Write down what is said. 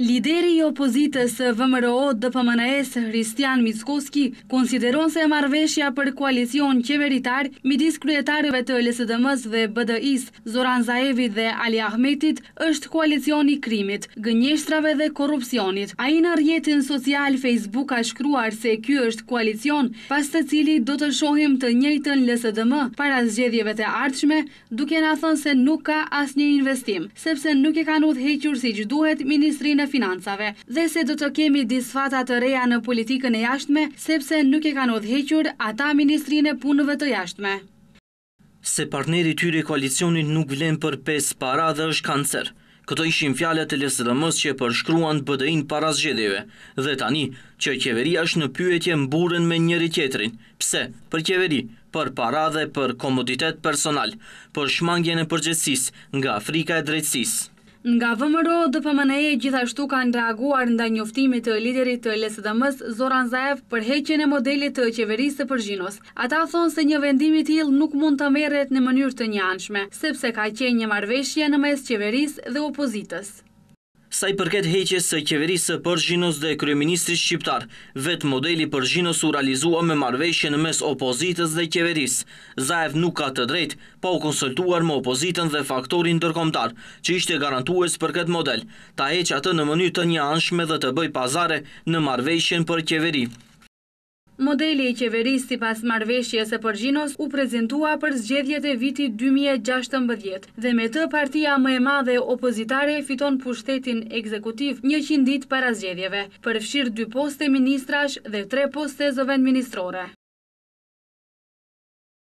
Lideri i opozitës VMRO DPMNS Hristian Mickoski konsideron se marveshja për koalicion qeveritar midis kryetarëve të LSDM-s dhe BDI-s Zoran Zaevit dhe Ali Ahmetit është koalicion i krimit, gënjeshtrave dhe korupcionit. A i në rjetin social Facebook a shkruar se kjo është koalicion pas të cili do të shohim të njëjtën LSDM para zgjedhjeve të ardhshme duke na thënë se nuk ka asnjë investim, sepse nuk e kanë udhëhequr siç duhet Ministrinë e financave. Dhe se do të kemi disfata të reja në politikën e jashtme, sepse nuk e kanë odhequr ata ministrin e punëve të jashtme. Se partneri tyre koalicionit nuk vlen për 5 para dhe është kancer. Këto ishim fjale të lesë dhe që përshkruan bëdëin para zgjedeve. Dhe tani, që kjeveri është në pyetje mburen me njëri tjetrin. Pse, për kjeveri, për para dhe për komoditet personal, për shmangjene përgjëtsis nga Afrika e drejtsis. Nga vëmëro, e gjithashtu kanë reaguar nda njoftimit të liderit të LSDM-s Zoran Zaev për heqen e modelit të qeverisë të përgjinos. Ata thonë se një vendimit il nuk mund të meret në mënyrë të anshme, sepse ka qenë një marveshje në mes qeverisë dhe opozitës. Sa i përket heqjes së qeverisë së Përgjinos dhe kryeministrit shqiptar, vetë modeli Përgjinos u realizua me marrëveshjen mes opozitës dhe qeverisë. Zaev nuk ka të drejtë pa u konsultuar me opozitën dhe faktorin ndërkombëtar, që ishte garantues për këtë model, ta heq atë në mënyrë të njëanshme dhe të bëj pazare në marrëveshjen për qeveri. Modeli i qeverisë si pas marveshje se përgjinos u prezentua për zgjedhjet e viti 2016 dhe me të partia më e madhe opozitare fiton pushtetin ekzekutiv një qindit para zgjedhjeve, përfshirë dy poste ministrash dhe tre poste zëvend ministrore.